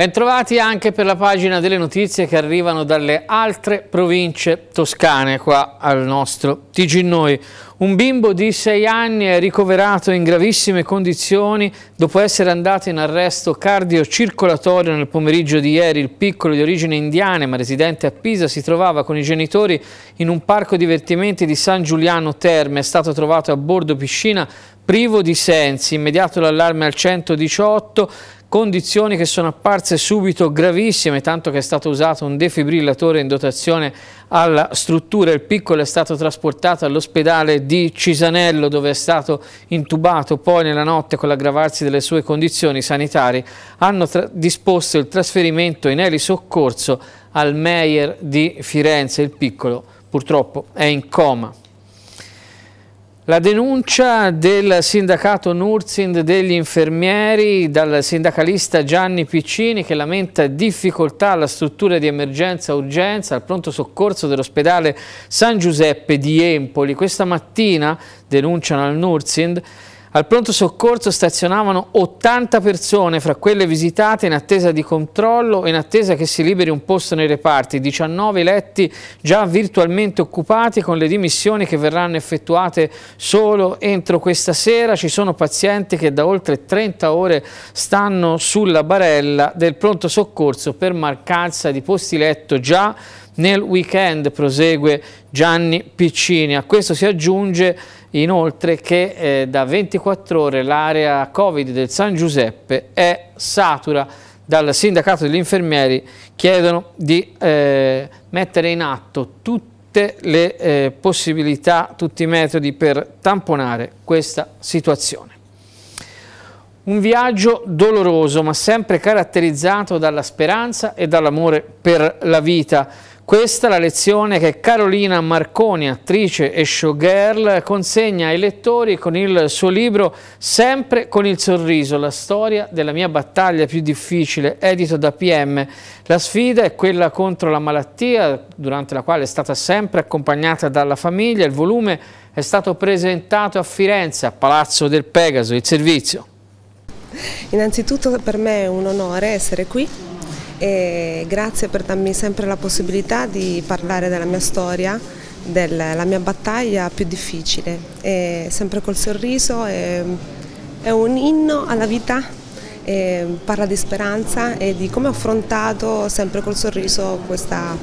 Bentrovati anche per la pagina delle notizie che arrivano dalle altre province toscane qua al nostro TG Noi. Un bimbo di 6 anni è ricoverato in gravissime condizioni dopo essere andato in arresto cardiocircolatorio nel pomeriggio di ieri. Il piccolo di origine indiana ma residente a Pisa si trovava con i genitori in un parco divertimenti di San Giuliano Terme. È stato trovato a bordo piscina privo di sensi. Immediato l'allarme al 118 condizioni che sono apparse subito gravissime, tanto che è stato usato un defibrillatore in dotazione alla struttura, il piccolo è stato trasportato all'ospedale di Cisanello dove è stato intubato, poi nella notte con l'aggravarsi delle sue condizioni sanitarie hanno disposto il trasferimento in elisoccorso al Meyer di Firenze, il piccolo purtroppo è in coma. La denuncia del sindacato Nurzind degli infermieri dal sindacalista Gianni Piccini che lamenta difficoltà alla struttura di emergenza urgenza al pronto soccorso dell'ospedale San Giuseppe di Empoli. Questa mattina denunciano al Nurzind al pronto soccorso stazionavano 80 persone, fra quelle visitate in attesa di controllo e in attesa che si liberi un posto nei reparti, 19 letti già virtualmente occupati con le dimissioni che verranno effettuate solo entro questa sera. Ci sono pazienti che da oltre 30 ore stanno sulla barella del pronto soccorso per mancanza di posti letto già nel weekend, prosegue Gianni Piccini. A questo si aggiunge inoltre che eh, da 24 ore l'area Covid del San Giuseppe è satura. Dal sindacato degli infermieri chiedono di eh, mettere in atto tutte le eh, possibilità, tutti i metodi per tamponare questa situazione. Un viaggio doloroso ma sempre caratterizzato dalla speranza e dall'amore per la vita. Questa è la lezione che Carolina Marconi, attrice e showgirl, consegna ai lettori con il suo libro Sempre con il sorriso, la storia della mia battaglia più difficile, edito da PM. La sfida è quella contro la malattia, durante la quale è stata sempre accompagnata dalla famiglia. Il volume è stato presentato a Firenze, a Palazzo del Pegaso, il servizio. Innanzitutto per me è un onore essere qui e grazie per darmi sempre la possibilità di parlare della mia storia, della mia battaglia più difficile, e sempre col sorriso, è, è un inno alla vita, parla di speranza e di come ho affrontato sempre col sorriso questa,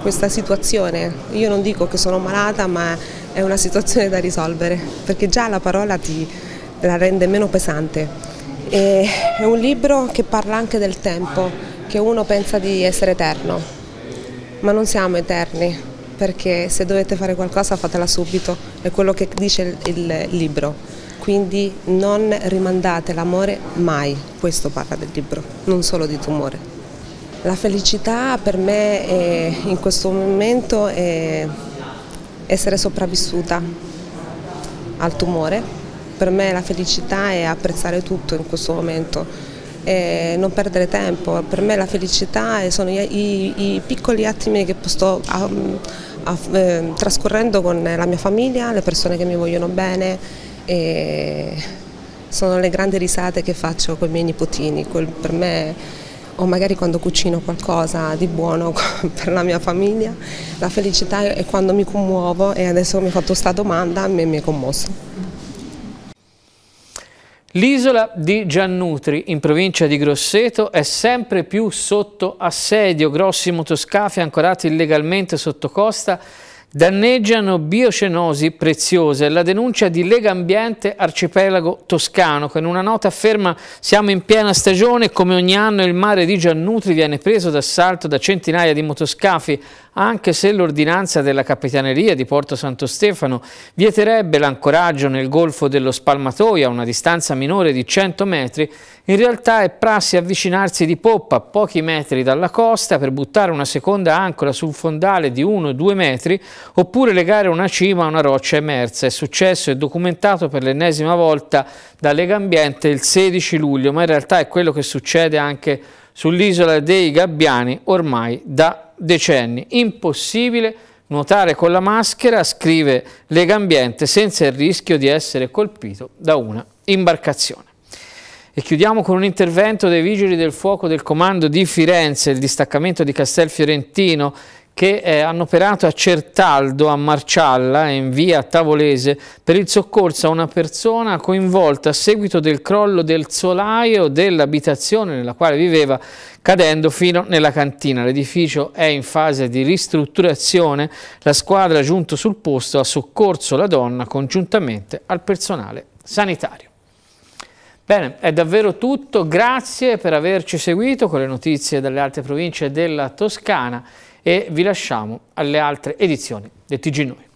questa situazione. Io non dico che sono malata ma è una situazione da risolvere perché già la parola ti la rende meno pesante. E è un libro che parla anche del tempo perché uno pensa di essere eterno, ma non siamo eterni, perché se dovete fare qualcosa fatela subito, è quello che dice il, libro. Quindi non rimandate l'amore mai, questo parla del libro, non solo di tumore. La felicità per me è, in questo momento è essere sopravvissuta al tumore, per me la felicità è apprezzare tutto in questo momento, e non perdere tempo. Per me la felicità sono i, i, piccoli attimi che sto a, a, eh, trascorrendo con la mia famiglia, le persone che mi vogliono bene e sono le grandi risate che faccio con i miei nipotini. Quel, per me, o magari quando cucino qualcosa di buono per la mia famiglia, la felicità è quando mi commuovo e adesso mi ha fatto questa domanda e mi è commosso. L'isola di Giannutri, in provincia di Grosseto, è sempre più sotto assedio. Grossi motoscafi ancorati illegalmente sotto costa danneggiano biocenosi preziose. La denuncia di Lega Ambiente Arcipelago Toscano, che in una nota afferma siamo in piena stagione come ogni anno il mare di Giannutri viene preso d'assalto da centinaia di motoscafi anche se l'ordinanza della Capitaneria di Porto Santo Stefano vieterebbe l'ancoraggio nel golfo dello Spalmatoia a una distanza minore di 100 metri, in realtà è prassi avvicinarsi di poppa a pochi metri dalla costa per buttare una seconda ancora sul fondale di 1-2 metri oppure legare una cima a una roccia emersa. È successo e documentato per l'ennesima volta da Legambiente il 16 luglio, ma in realtà è quello che succede anche sull'isola dei Gabbiani ormai da decenni. Impossibile nuotare con la maschera, scrive Legambiente, senza il rischio di essere colpito da una imbarcazione. E chiudiamo con un intervento dei vigili del fuoco del comando di Firenze, il distaccamento di Castel Fiorentino, che eh, hanno operato a Certaldo, a Marcialla, in via Tavolese, per il soccorso a una persona coinvolta a seguito del crollo del solaio dell'abitazione nella quale viveva, cadendo fino nella cantina. L'edificio è in fase di ristrutturazione, la squadra giunto sul posto ha soccorso la donna congiuntamente al personale sanitario. Bene, è davvero tutto, grazie per averci seguito con le notizie dalle altre province della Toscana e vi lasciamo alle altre edizioni del TG Noi.